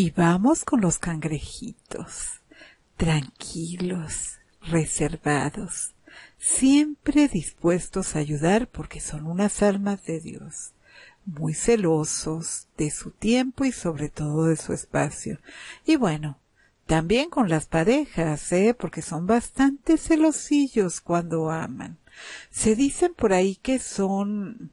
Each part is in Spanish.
Y vamos con los cangrejitos, tranquilos, reservados, siempre dispuestos a ayudar porque son unas almas de Dios, muy celosos de su tiempo y sobre todo de su espacio. Y bueno, también con las parejas, ¿eh? porque son bastante celosillos cuando aman. Se dicen por ahí que son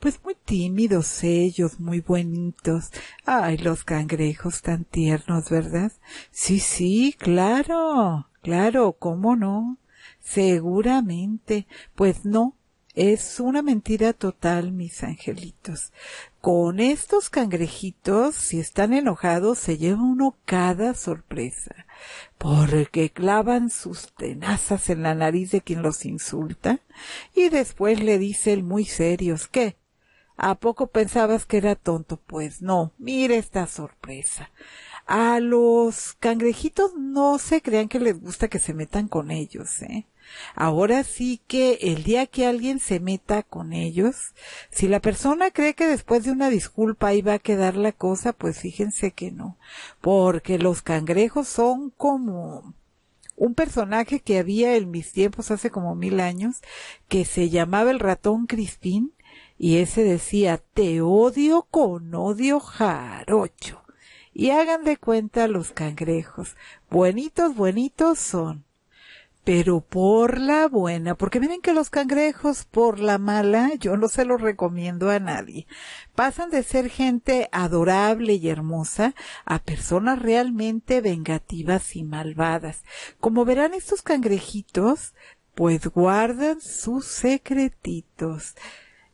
pues muy tímidos ellos, muy buenitos. Ay, los cangrejos tan tiernos, ¿verdad? Sí, sí, claro, claro, ¿cómo no? Seguramente, pues no, es una mentira total, mis angelitos. Con estos cangrejitos, si están enojados, se lleva uno cada sorpresa, porque clavan sus tenazas en la nariz de quien los insulta, y después le el muy serios que ¿A poco pensabas que era tonto? Pues no, mira esta sorpresa. A los cangrejitos no se crean que les gusta que se metan con ellos, ¿eh? Ahora sí que el día que alguien se meta con ellos, si la persona cree que después de una disculpa iba a quedar la cosa, pues fíjense que no, porque los cangrejos son como un personaje que había en mis tiempos hace como mil años, que se llamaba el ratón Cristín y ese decía, te odio con odio jarocho. Y hagan de cuenta los cangrejos, buenitos, buenitos son, pero por la buena, porque miren que los cangrejos por la mala yo no se los recomiendo a nadie. Pasan de ser gente adorable y hermosa a personas realmente vengativas y malvadas. Como verán estos cangrejitos, pues guardan sus secretitos.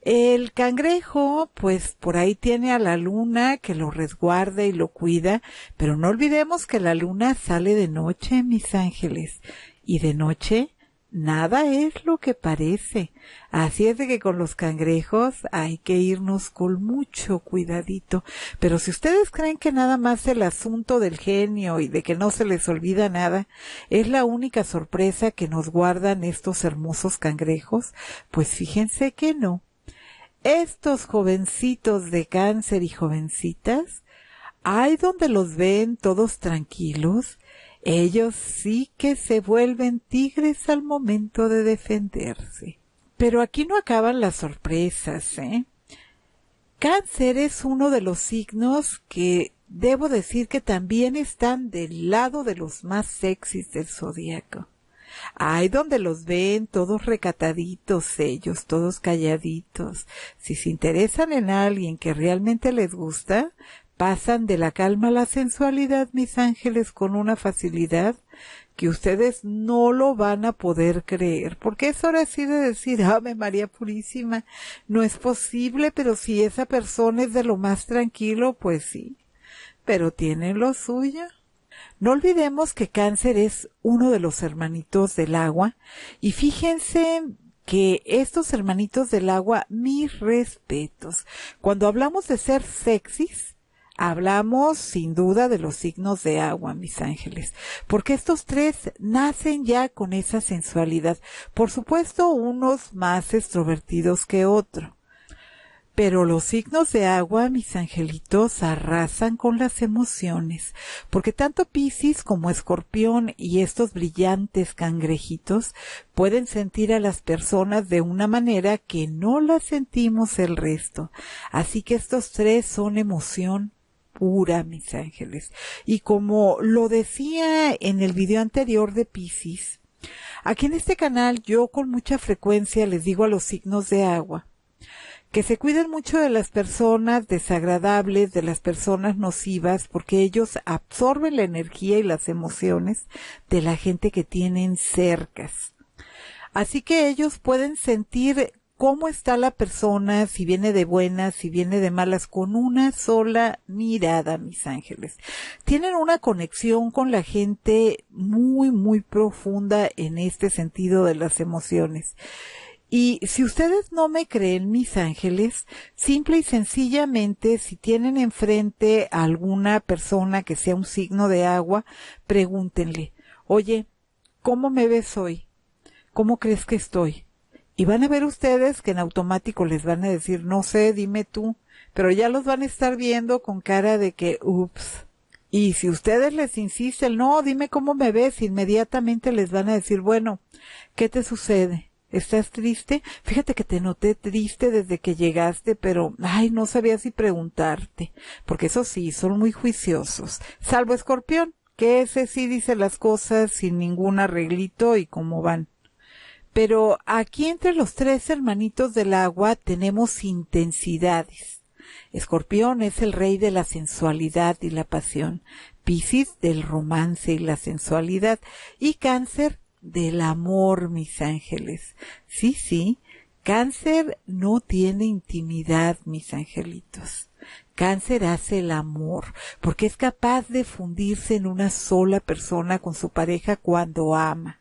El cangrejo, pues por ahí tiene a la luna que lo resguarda y lo cuida, pero no olvidemos que la luna sale de noche, mis ángeles, y de noche nada es lo que parece. Así es de que con los cangrejos hay que irnos con mucho cuidadito. Pero si ustedes creen que nada más el asunto del genio y de que no se les olvida nada es la única sorpresa que nos guardan estos hermosos cangrejos, pues fíjense que no estos jovencitos de cáncer y jovencitas, hay donde los ven todos tranquilos, ellos sí que se vuelven tigres al momento de defenderse. Pero aquí no acaban las sorpresas, ¿eh? Cáncer es uno de los signos que debo decir que también están del lado de los más sexys del zodiaco. Ay, donde los ven todos recataditos ellos, todos calladitos. Si se interesan en alguien que realmente les gusta, pasan de la calma a la sensualidad, mis ángeles, con una facilidad que ustedes no lo van a poder creer, porque es hora sí de decir, ame María Purísima, no es posible, pero si esa persona es de lo más tranquilo, pues sí, pero tienen lo suyo. No olvidemos que cáncer es uno de los hermanitos del agua y fíjense que estos hermanitos del agua, mis respetos. Cuando hablamos de ser sexys, hablamos sin duda de los signos de agua, mis ángeles, porque estos tres nacen ya con esa sensualidad. Por supuesto, unos más extrovertidos que otro. Pero los signos de agua, mis angelitos, arrasan con las emociones, porque tanto Piscis como Escorpión y estos brillantes cangrejitos pueden sentir a las personas de una manera que no las sentimos el resto. Así que estos tres son emoción pura, mis ángeles. Y como lo decía en el video anterior de Piscis, aquí en este canal yo con mucha frecuencia les digo a los signos de agua, que se cuiden mucho de las personas desagradables, de las personas nocivas, porque ellos absorben la energía y las emociones de la gente que tienen cercas. Así que ellos pueden sentir cómo está la persona, si viene de buenas, si viene de malas, con una sola mirada, mis ángeles. Tienen una conexión con la gente muy, muy profunda en este sentido de las emociones. Y si ustedes no me creen, mis ángeles, simple y sencillamente, si tienen enfrente a alguna persona que sea un signo de agua, pregúntenle, oye, ¿cómo me ves hoy? ¿Cómo crees que estoy? Y van a ver ustedes que en automático les van a decir, no sé, dime tú, pero ya los van a estar viendo con cara de que, ups. Y si ustedes les insisten, no, dime cómo me ves, inmediatamente les van a decir, bueno, ¿qué te sucede? ¿Estás triste? Fíjate que te noté triste desde que llegaste, pero, ay, no sabía si preguntarte. Porque eso sí, son muy juiciosos. Salvo Escorpión, que ese sí dice las cosas sin ningún arreglito y cómo van. Pero aquí entre los tres hermanitos del agua tenemos intensidades. Escorpión es el rey de la sensualidad y la pasión, Piscis del romance y la sensualidad y Cáncer del amor, mis ángeles. Sí, sí, cáncer no tiene intimidad, mis angelitos. Cáncer hace el amor, porque es capaz de fundirse en una sola persona con su pareja cuando ama.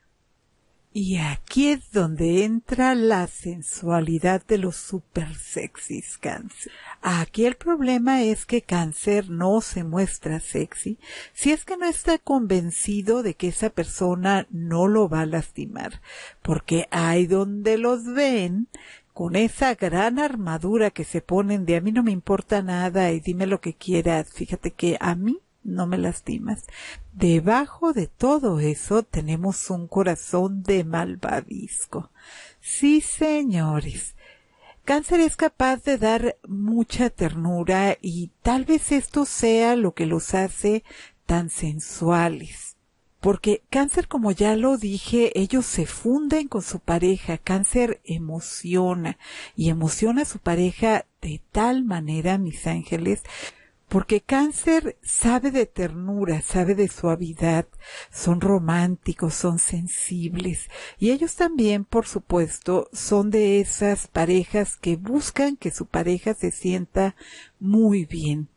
Y aquí es donde entra la sensualidad de los super sexys cáncer. Aquí el problema es que cáncer no se muestra sexy si es que no está convencido de que esa persona no lo va a lastimar, porque hay donde los ven con esa gran armadura que se ponen de a mí no me importa nada y dime lo que quieras. Fíjate que a mí no me lastimas. Debajo de todo eso tenemos un corazón de malvadisco. Sí, señores. Cáncer es capaz de dar mucha ternura y tal vez esto sea lo que los hace tan sensuales. Porque cáncer, como ya lo dije, ellos se funden con su pareja. Cáncer emociona y emociona a su pareja de tal manera, mis ángeles, porque cáncer sabe de ternura, sabe de suavidad, son románticos, son sensibles y ellos también, por supuesto, son de esas parejas que buscan que su pareja se sienta muy bien.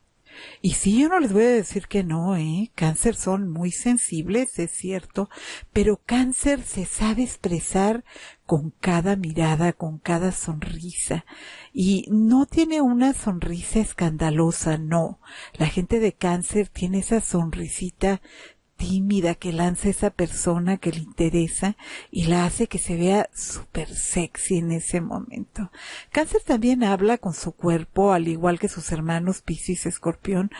Y sí, yo no les voy a decir que no, ¿eh? Cáncer son muy sensibles, es cierto, pero cáncer se sabe expresar con cada mirada, con cada sonrisa. Y no tiene una sonrisa escandalosa, no. La gente de cáncer tiene esa sonrisita tímida que lanza esa persona que le interesa y la hace que se vea súper sexy en ese momento. Cáncer también habla con su cuerpo, al igual que sus hermanos Piscis Escorpión.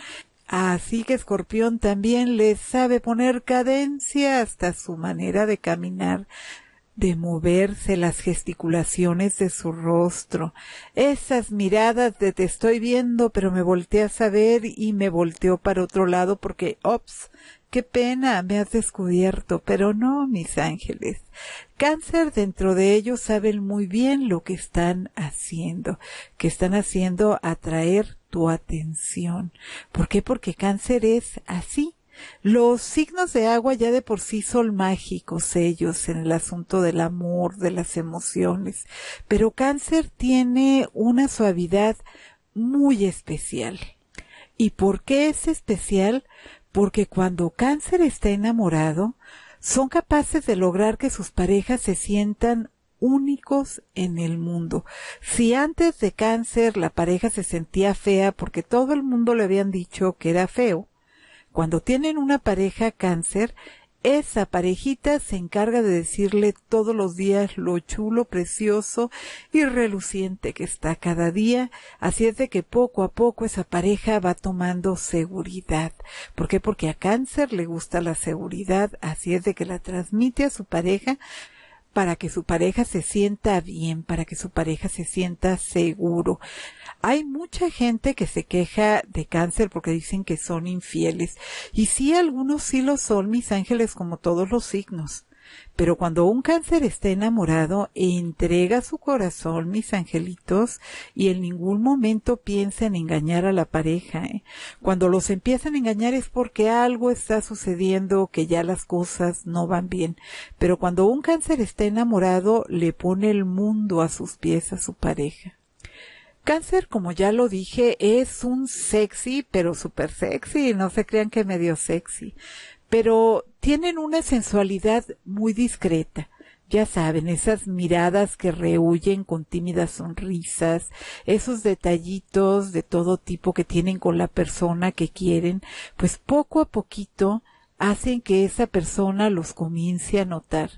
Así que Escorpión también le sabe poner cadencia hasta su manera de caminar de moverse las gesticulaciones de su rostro, esas miradas de te estoy viendo pero me volteé a saber y me volteó para otro lado porque, ops, Qué pena, me has descubierto, pero no, mis ángeles. Cáncer dentro de ellos saben muy bien lo que están haciendo, que están haciendo atraer tu atención. ¿Por qué? Porque cáncer es así. Los signos de agua ya de por sí son mágicos ellos en el asunto del amor, de las emociones, pero cáncer tiene una suavidad muy especial. ¿Y por qué es especial? porque cuando cáncer está enamorado, son capaces de lograr que sus parejas se sientan únicos en el mundo. Si antes de cáncer la pareja se sentía fea porque todo el mundo le habían dicho que era feo, cuando tienen una pareja cáncer, esa parejita se encarga de decirle todos los días lo chulo, precioso y reluciente que está cada día. Así es de que poco a poco esa pareja va tomando seguridad. ¿Por qué? Porque a cáncer le gusta la seguridad. Así es de que la transmite a su pareja para que su pareja se sienta bien, para que su pareja se sienta seguro. Hay mucha gente que se queja de cáncer porque dicen que son infieles. Y sí, algunos sí lo son, mis ángeles, como todos los signos. Pero cuando un cáncer está enamorado, entrega su corazón, mis angelitos, y en ningún momento piensa en engañar a la pareja. ¿eh? Cuando los empiezan a engañar es porque algo está sucediendo, que ya las cosas no van bien. Pero cuando un cáncer está enamorado, le pone el mundo a sus pies a su pareja cáncer, como ya lo dije, es un sexy, pero súper sexy, no se crean que medio sexy, pero tienen una sensualidad muy discreta. Ya saben, esas miradas que rehuyen con tímidas sonrisas, esos detallitos de todo tipo que tienen con la persona que quieren, pues poco a poquito hacen que esa persona los comience a notar.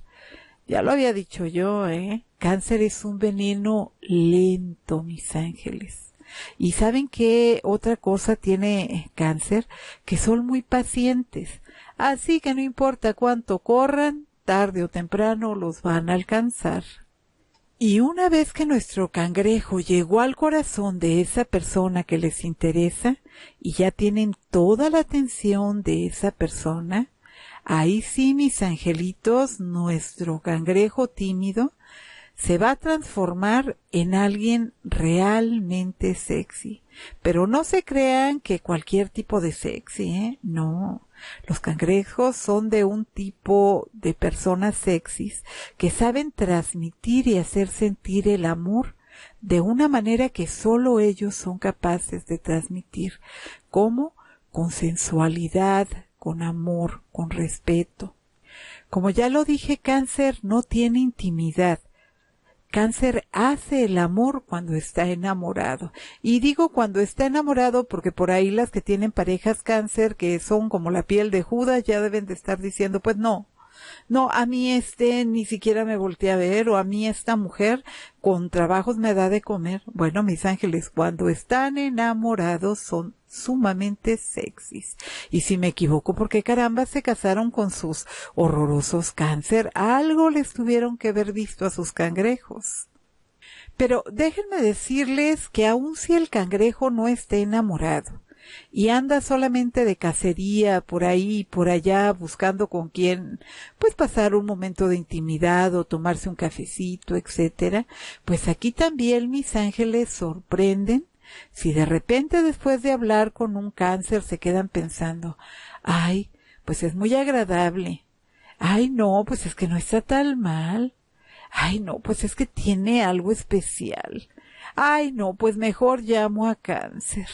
Ya lo había dicho yo, ¿eh? cáncer es un veneno lento, mis ángeles. Y saben que otra cosa tiene cáncer, que son muy pacientes. Así que no importa cuánto corran, tarde o temprano los van a alcanzar. Y una vez que nuestro cangrejo llegó al corazón de esa persona que les interesa y ya tienen toda la atención de esa persona, ahí sí, mis angelitos, nuestro cangrejo tímido se va a transformar en alguien realmente sexy. Pero no se crean que cualquier tipo de sexy, ¿eh? No. Los cangrejos son de un tipo de personas sexys que saben transmitir y hacer sentir el amor de una manera que solo ellos son capaces de transmitir, como con sensualidad, con amor, con respeto. Como ya lo dije, cáncer no tiene intimidad, Cáncer hace el amor cuando está enamorado. Y digo cuando está enamorado porque por ahí las que tienen parejas cáncer que son como la piel de Judas ya deben de estar diciendo, pues no, no, a mí este ni siquiera me volteé a ver o a mí esta mujer con trabajos me da de comer. Bueno, mis ángeles, cuando están enamorados son sumamente sexys. Y si me equivoco, porque caramba se casaron con sus horrorosos cáncer, algo les tuvieron que haber visto a sus cangrejos. Pero déjenme decirles que aun si el cangrejo no esté enamorado, y anda solamente de cacería por ahí y por allá buscando con quién pues pasar un momento de intimidad o tomarse un cafecito, etcétera, pues aquí también mis ángeles sorprenden si de repente después de hablar con un cáncer se quedan pensando, ay, pues es muy agradable. Ay, no, pues es que no está tan mal. Ay, no, pues es que tiene algo especial. Ay, no, pues mejor llamo a cáncer.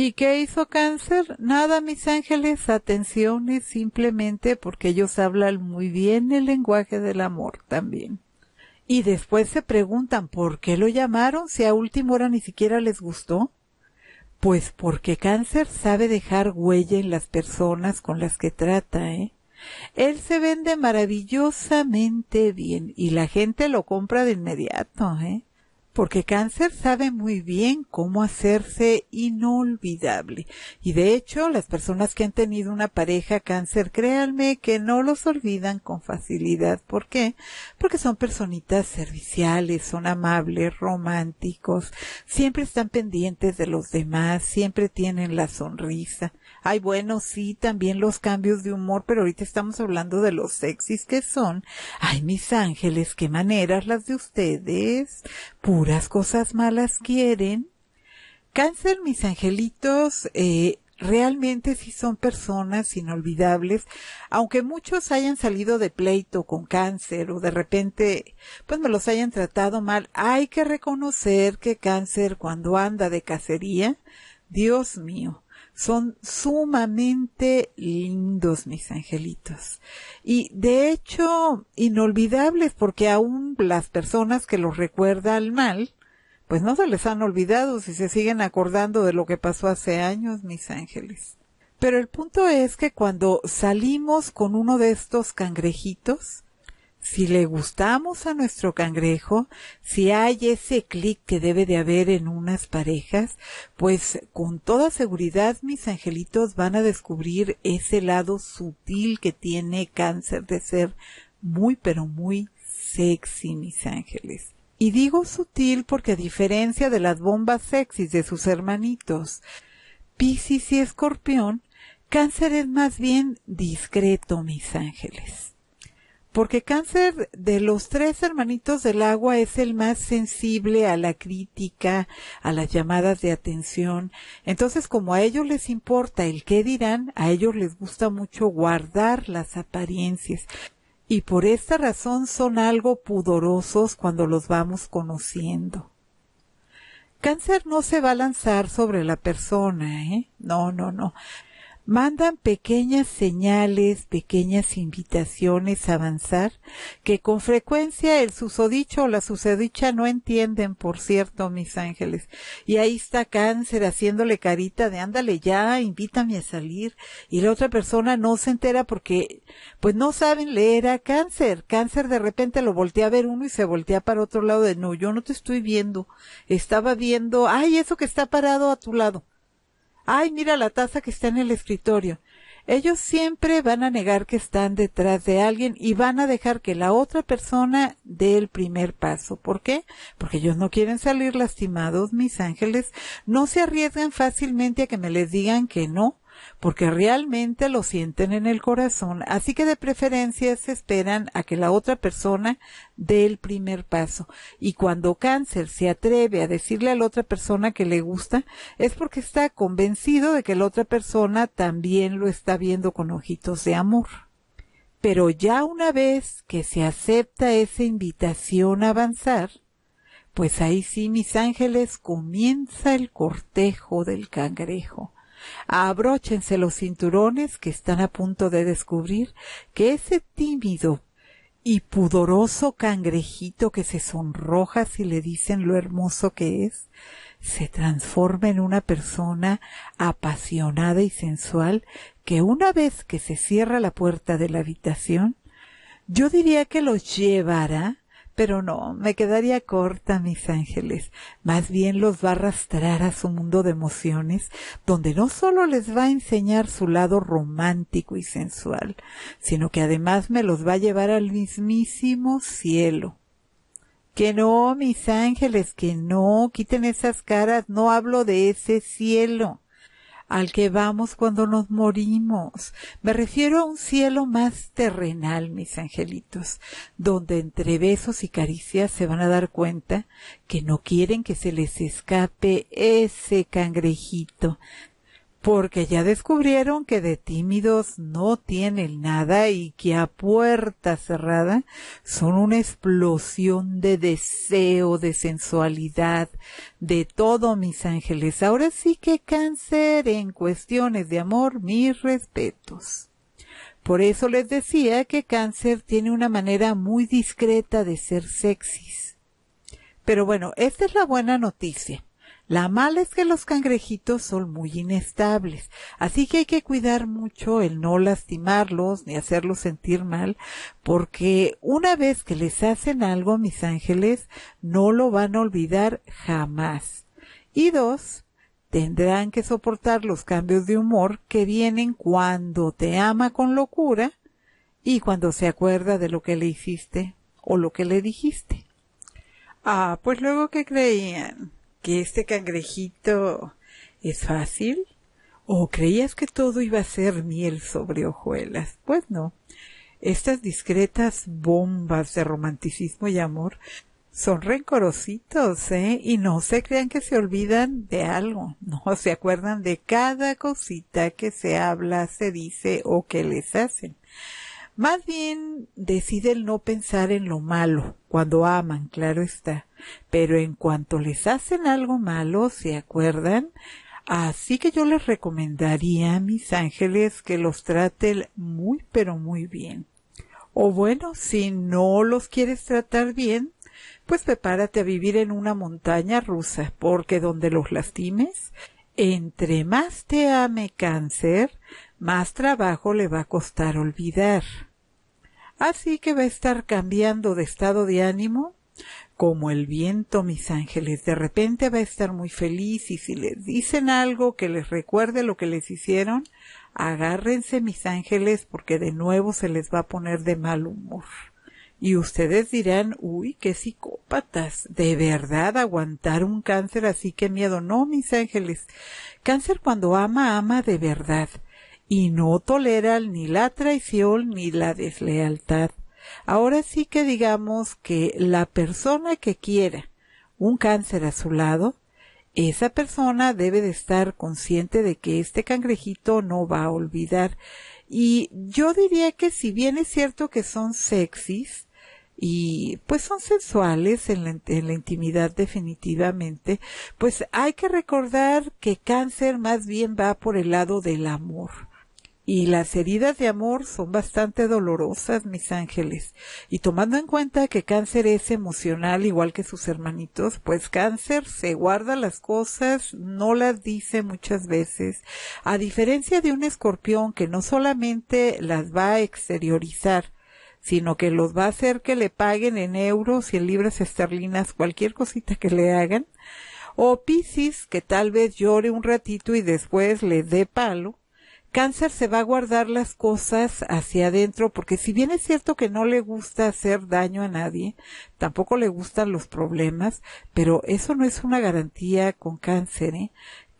¿Y qué hizo cáncer? Nada, mis ángeles, atenciones simplemente porque ellos hablan muy bien el lenguaje del amor también. Y después se preguntan por qué lo llamaron si a última hora ni siquiera les gustó. Pues porque cáncer sabe dejar huella en las personas con las que trata, ¿eh? Él se vende maravillosamente bien y la gente lo compra de inmediato, ¿eh? porque cáncer sabe muy bien cómo hacerse inolvidable. Y de hecho, las personas que han tenido una pareja cáncer, créanme que no los olvidan con facilidad. ¿Por qué? Porque son personitas serviciales, son amables, románticos, siempre están pendientes de los demás, siempre tienen la sonrisa. Ay, bueno, sí, también los cambios de humor, pero ahorita estamos hablando de los sexys que son. Ay, mis ángeles, qué maneras las de ustedes. Las cosas malas quieren. Cáncer, mis angelitos, eh, realmente sí son personas inolvidables, aunque muchos hayan salido de pleito con cáncer o de repente pues me los hayan tratado mal, hay que reconocer que cáncer cuando anda de cacería, Dios mío, son sumamente lindos, mis angelitos. Y de hecho, inolvidables porque aún las personas que los recuerdan mal, pues no se les han olvidado si se siguen acordando de lo que pasó hace años, mis ángeles. Pero el punto es que cuando salimos con uno de estos cangrejitos, si le gustamos a nuestro cangrejo, si hay ese clic que debe de haber en unas parejas, pues con toda seguridad mis angelitos van a descubrir ese lado sutil que tiene cáncer de ser muy pero muy sexy, mis ángeles. Y digo sutil porque a diferencia de las bombas sexys de sus hermanitos, Piscis y Escorpión, cáncer es más bien discreto, mis ángeles porque cáncer de los tres hermanitos del agua es el más sensible a la crítica, a las llamadas de atención. Entonces, como a ellos les importa el qué dirán, a ellos les gusta mucho guardar las apariencias. Y por esta razón son algo pudorosos cuando los vamos conociendo. Cáncer no se va a lanzar sobre la persona, ¿eh? No, no, no mandan pequeñas señales, pequeñas invitaciones a avanzar, que con frecuencia el susodicho o la susodicha no entienden, por cierto, mis ángeles. Y ahí está cáncer haciéndole carita de ándale ya, invítame a salir. Y la otra persona no se entera porque, pues no saben leer a cáncer. Cáncer de repente lo voltea a ver uno y se voltea para otro lado de no, yo no te estoy viendo. Estaba viendo, ay, eso que está parado a tu lado ay, mira la taza que está en el escritorio. Ellos siempre van a negar que están detrás de alguien y van a dejar que la otra persona dé el primer paso. ¿Por qué? Porque ellos no quieren salir lastimados, mis ángeles. No se arriesgan fácilmente a que me les digan que no porque realmente lo sienten en el corazón. Así que de preferencia se esperan a que la otra persona dé el primer paso. Y cuando cáncer se atreve a decirle a la otra persona que le gusta, es porque está convencido de que la otra persona también lo está viendo con ojitos de amor. Pero ya una vez que se acepta esa invitación a avanzar, pues ahí sí, mis ángeles, comienza el cortejo del cangrejo abróchense los cinturones que están a punto de descubrir que ese tímido y pudoroso cangrejito que se sonroja si le dicen lo hermoso que es, se transforma en una persona apasionada y sensual que una vez que se cierra la puerta de la habitación, yo diría que los llevará pero no, me quedaría corta, mis ángeles. Más bien los va a arrastrar a su mundo de emociones, donde no solo les va a enseñar su lado romántico y sensual, sino que además me los va a llevar al mismísimo cielo. Que no, mis ángeles, que no, quiten esas caras, no hablo de ese cielo al que vamos cuando nos morimos. Me refiero a un cielo más terrenal, mis angelitos, donde entre besos y caricias se van a dar cuenta que no quieren que se les escape ese cangrejito porque ya descubrieron que de tímidos no tienen nada y que a puerta cerrada son una explosión de deseo, de sensualidad, de todo, mis ángeles. Ahora sí que cáncer en cuestiones de amor, mis respetos. Por eso les decía que cáncer tiene una manera muy discreta de ser sexys. Pero bueno, esta es la buena noticia la mala es que los cangrejitos son muy inestables, así que hay que cuidar mucho el no lastimarlos ni hacerlos sentir mal, porque una vez que les hacen algo, mis ángeles, no lo van a olvidar jamás. Y dos, tendrán que soportar los cambios de humor que vienen cuando te ama con locura y cuando se acuerda de lo que le hiciste o lo que le dijiste. Ah, pues luego que creían. ¿Y este cangrejito es fácil? ¿O creías que todo iba a ser miel sobre hojuelas? Pues no. Estas discretas bombas de romanticismo y amor son rencorositos, ¿eh? Y no se crean que se olvidan de algo, no se acuerdan de cada cosita que se habla, se dice o que les hacen. Más bien deciden no pensar en lo malo cuando aman, claro está, pero en cuanto les hacen algo malo, ¿se acuerdan? Así que yo les recomendaría a mis ángeles que los traten muy pero muy bien. O bueno, si no los quieres tratar bien, pues prepárate a vivir en una montaña rusa, porque donde los lastimes, entre más te ame cáncer, más trabajo le va a costar olvidar. Así que va a estar cambiando de estado de ánimo como el viento, mis ángeles. De repente va a estar muy feliz y si les dicen algo que les recuerde lo que les hicieron, agárrense, mis ángeles, porque de nuevo se les va a poner de mal humor. Y ustedes dirán, uy, qué psicópatas, de verdad aguantar un cáncer así que miedo. No, mis ángeles, cáncer cuando ama, ama de verdad y no tolera ni la traición ni la deslealtad. Ahora sí que digamos que la persona que quiera un cáncer a su lado, esa persona debe de estar consciente de que este cangrejito no va a olvidar. Y yo diría que si bien es cierto que son sexys, y pues son sensuales en la, en la, intimidad definitivamente, pues hay que recordar que cáncer más bien va por el lado del amor y las heridas de amor son bastante dolorosas, mis ángeles. Y tomando en cuenta que cáncer es emocional igual que sus hermanitos, pues cáncer se guarda las cosas, no las dice muchas veces, a diferencia de un escorpión que no solamente las va a exteriorizar, sino que los va a hacer que le paguen en euros y en libras esterlinas cualquier cosita que le hagan, o Piscis, que tal vez llore un ratito y después le dé palo, cáncer se va a guardar las cosas hacia adentro, porque si bien es cierto que no le gusta hacer daño a nadie, tampoco le gustan los problemas, pero eso no es una garantía con cáncer. ¿eh?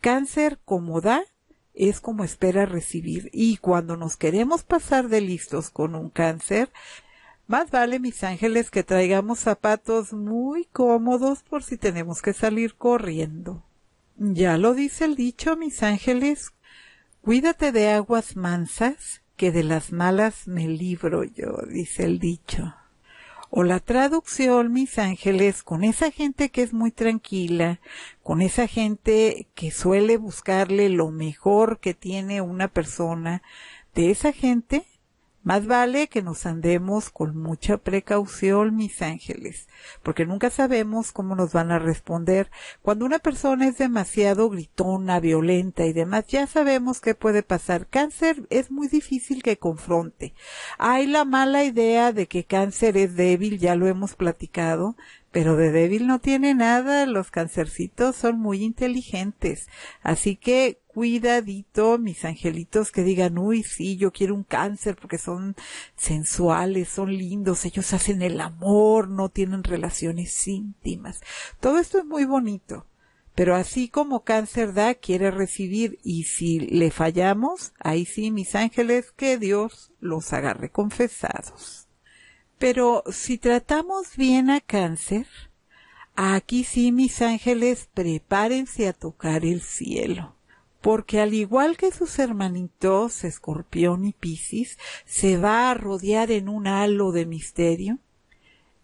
Cáncer como da es como espera recibir y cuando nos queremos pasar de listos con un cáncer, más vale, mis ángeles, que traigamos zapatos muy cómodos por si tenemos que salir corriendo. Ya lo dice el dicho, mis ángeles, Cuídate de aguas mansas, que de las malas me libro yo, dice el dicho. O la traducción, mis ángeles, con esa gente que es muy tranquila, con esa gente que suele buscarle lo mejor que tiene una persona, de esa gente más vale que nos andemos con mucha precaución, mis ángeles, porque nunca sabemos cómo nos van a responder. Cuando una persona es demasiado gritona, violenta y demás, ya sabemos qué puede pasar. Cáncer es muy difícil que confronte. Hay la mala idea de que cáncer es débil, ya lo hemos platicado, pero de débil no tiene nada, los cancercitos son muy inteligentes. Así que cuidadito, mis angelitos, que digan, uy, sí, yo quiero un cáncer porque son sensuales, son lindos, ellos hacen el amor, no tienen relaciones íntimas. Todo esto es muy bonito. Pero así como cáncer da, quiere recibir y si le fallamos, ahí sí, mis ángeles, que Dios los agarre confesados. Pero si tratamos bien a cáncer, aquí sí, mis ángeles, prepárense a tocar el cielo porque al igual que sus hermanitos Escorpión y Piscis, se va a rodear en un halo de misterio.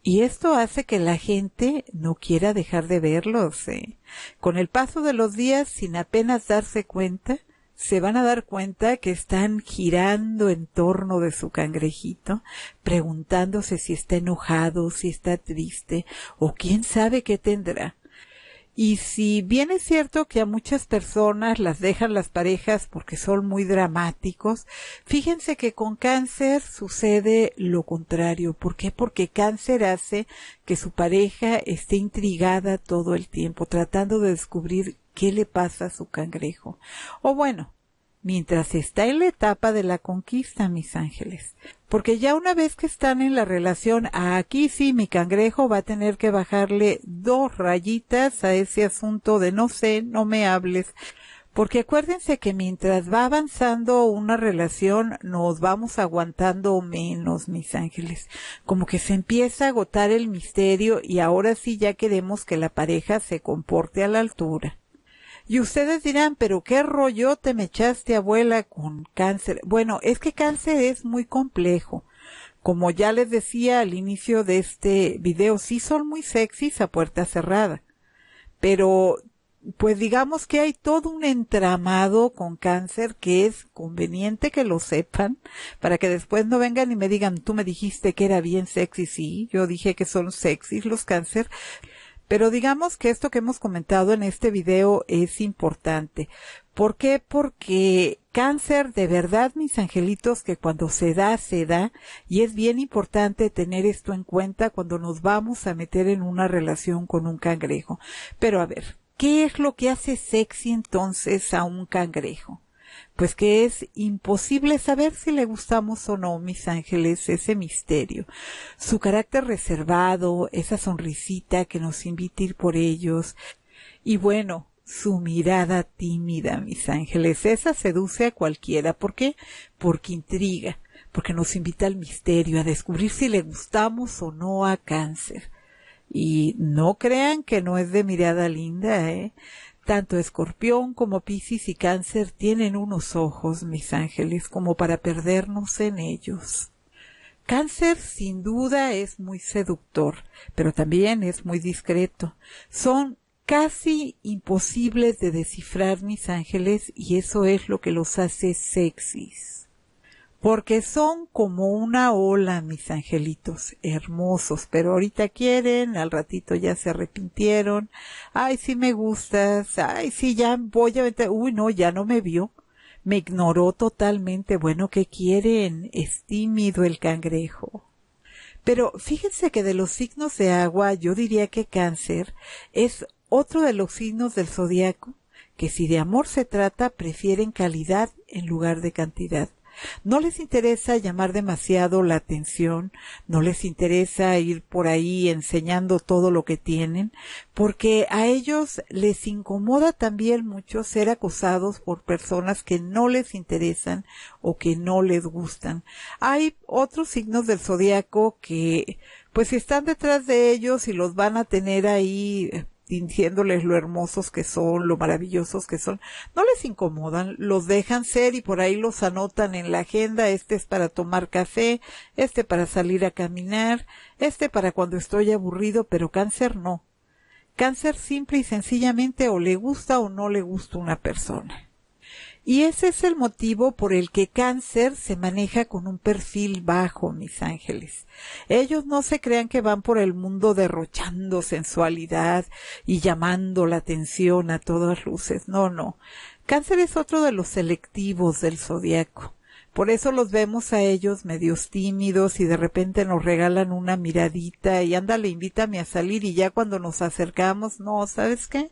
Y esto hace que la gente no quiera dejar de verlos. Eh. Con el paso de los días, sin apenas darse cuenta, se van a dar cuenta que están girando en torno de su cangrejito, preguntándose si está enojado, si está triste, o quién sabe qué tendrá. Y si bien es cierto que a muchas personas las dejan las parejas porque son muy dramáticos, fíjense que con cáncer sucede lo contrario. ¿Por qué? Porque cáncer hace que su pareja esté intrigada todo el tiempo, tratando de descubrir qué le pasa a su cangrejo. O bueno, mientras está en la etapa de la conquista, mis ángeles. Porque ya una vez que están en la relación, aquí sí mi cangrejo va a tener que bajarle dos rayitas a ese asunto de no sé, no me hables. Porque acuérdense que mientras va avanzando una relación, nos vamos aguantando menos, mis ángeles. Como que se empieza a agotar el misterio y ahora sí ya queremos que la pareja se comporte a la altura. Y ustedes dirán, pero qué rollo te me echaste abuela con cáncer. Bueno, es que cáncer es muy complejo. Como ya les decía al inicio de este video, sí son muy sexys a puerta cerrada. Pero, pues digamos que hay todo un entramado con cáncer que es conveniente que lo sepan para que después no vengan y me digan, tú me dijiste que era bien sexy, sí, yo dije que son sexys los cáncer. Pero digamos que esto que hemos comentado en este video es importante. ¿Por qué? Porque cáncer, de verdad, mis angelitos, que cuando se da, se da. Y es bien importante tener esto en cuenta cuando nos vamos a meter en una relación con un cangrejo. Pero a ver, ¿qué es lo que hace sexy entonces a un cangrejo? pues que es imposible saber si le gustamos o no, mis ángeles, ese misterio. Su carácter reservado, esa sonrisita que nos invita a ir por ellos. Y bueno, su mirada tímida, mis ángeles, esa seduce a cualquiera. ¿Por qué? Porque intriga, porque nos invita al misterio, a descubrir si le gustamos o no a cáncer. Y no crean que no es de mirada linda, ¿eh? Tanto escorpión como piscis y cáncer tienen unos ojos, mis ángeles, como para perdernos en ellos. Cáncer sin duda es muy seductor, pero también es muy discreto. Son casi imposibles de descifrar, mis ángeles, y eso es lo que los hace sexys porque son como una ola, mis angelitos hermosos, pero ahorita quieren, al ratito ya se arrepintieron, ay, sí me gustas, ay, sí, ya voy a meter, uy, no, ya no me vio, me ignoró totalmente, bueno, ¿qué quieren? Es tímido el cangrejo. Pero fíjense que de los signos de agua, yo diría que cáncer es otro de los signos del zodiaco que si de amor se trata prefieren calidad en lugar de cantidad. No les interesa llamar demasiado la atención, no les interesa ir por ahí enseñando todo lo que tienen, porque a ellos les incomoda también mucho ser acosados por personas que no les interesan o que no les gustan. Hay otros signos del zodiaco que pues están detrás de ellos y los van a tener ahí eh, diciéndoles lo hermosos que son, lo maravillosos que son, no les incomodan, los dejan ser y por ahí los anotan en la agenda, este es para tomar café, este para salir a caminar, este para cuando estoy aburrido, pero cáncer no. Cáncer simple y sencillamente o le gusta o no le gusta una persona. Y ese es el motivo por el que cáncer se maneja con un perfil bajo, mis ángeles. Ellos no se crean que van por el mundo derrochando sensualidad y llamando la atención a todas luces. No, no. Cáncer es otro de los selectivos del zodiaco. Por eso los vemos a ellos medios tímidos y de repente nos regalan una miradita y ándale, invítame a salir y ya cuando nos acercamos, no, ¿sabes qué?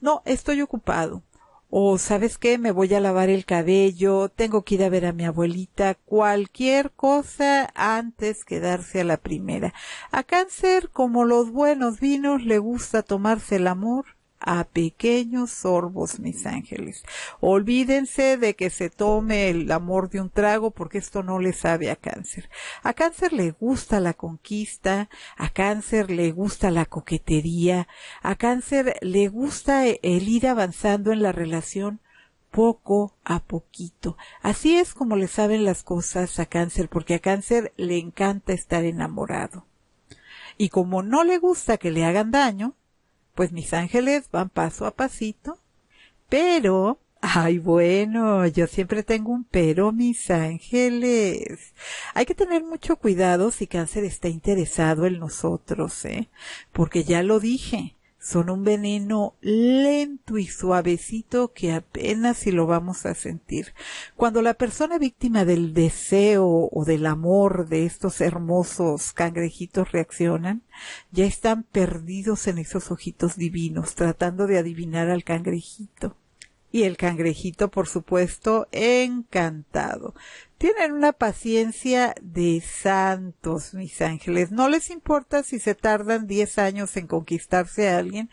No, estoy ocupado o sabes qué, me voy a lavar el cabello, tengo que ir a ver a mi abuelita, cualquier cosa antes que darse a la primera. A cáncer, como los buenos vinos, le gusta tomarse el amor a pequeños sorbos, mis ángeles. Olvídense de que se tome el amor de un trago porque esto no le sabe a cáncer. A cáncer le gusta la conquista, a cáncer le gusta la coquetería, a cáncer le gusta el ir avanzando en la relación poco a poquito. Así es como le saben las cosas a cáncer, porque a cáncer le encanta estar enamorado. Y como no le gusta que le hagan daño, pues mis ángeles van paso a pasito, pero Ay, bueno, yo siempre tengo un pero, mis ángeles. Hay que tener mucho cuidado si cáncer está interesado en nosotros, ¿eh? Porque ya lo dije, son un veneno lento y suavecito que apenas si lo vamos a sentir. Cuando la persona víctima del deseo o del amor de estos hermosos cangrejitos reaccionan, ya están perdidos en esos ojitos divinos, tratando de adivinar al cangrejito y el cangrejito, por supuesto, encantado. Tienen una paciencia de santos, mis ángeles. No les importa si se tardan 10 años en conquistarse a alguien.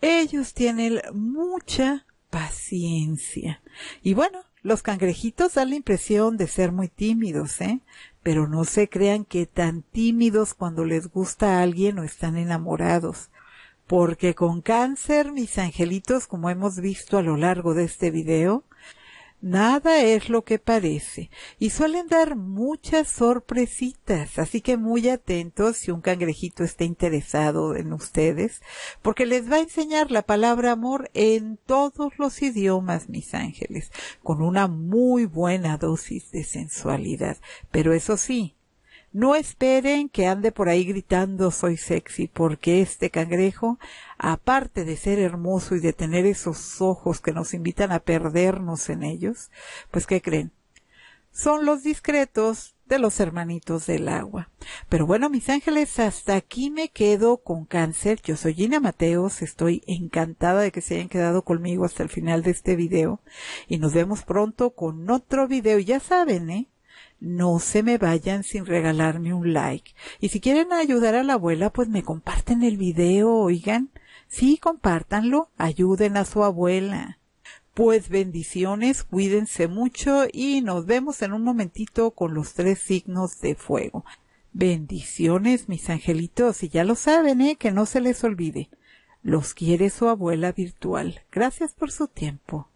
Ellos tienen mucha paciencia. Y bueno, los cangrejitos dan la impresión de ser muy tímidos, ¿eh? Pero no se crean que tan tímidos cuando les gusta a alguien o están enamorados porque con cáncer, mis angelitos, como hemos visto a lo largo de este video, Nada es lo que parece y suelen dar muchas sorpresitas, así que muy atentos si un cangrejito está interesado en ustedes, porque les va a enseñar la palabra amor en todos los idiomas, mis ángeles, con una muy buena dosis de sensualidad. Pero eso sí, no esperen que ande por ahí gritando soy sexy, porque este cangrejo, aparte de ser hermoso y de tener esos ojos que nos invitan a perdernos en ellos, pues ¿qué creen? Son los discretos de los hermanitos del agua. Pero bueno, mis ángeles, hasta aquí me quedo con cáncer. Yo soy Gina Mateos, estoy encantada de que se hayan quedado conmigo hasta el final de este video y nos vemos pronto con otro video. Ya saben, ¿eh? No se me vayan sin regalarme un like. Y si quieren ayudar a la abuela, pues me comparten el video, oigan. Sí, compártanlo, ayuden a su abuela. Pues bendiciones, cuídense mucho y nos vemos en un momentito con los tres signos de fuego. Bendiciones, mis angelitos, y ya lo saben, ¿eh? que no se les olvide. Los quiere su abuela virtual. Gracias por su tiempo.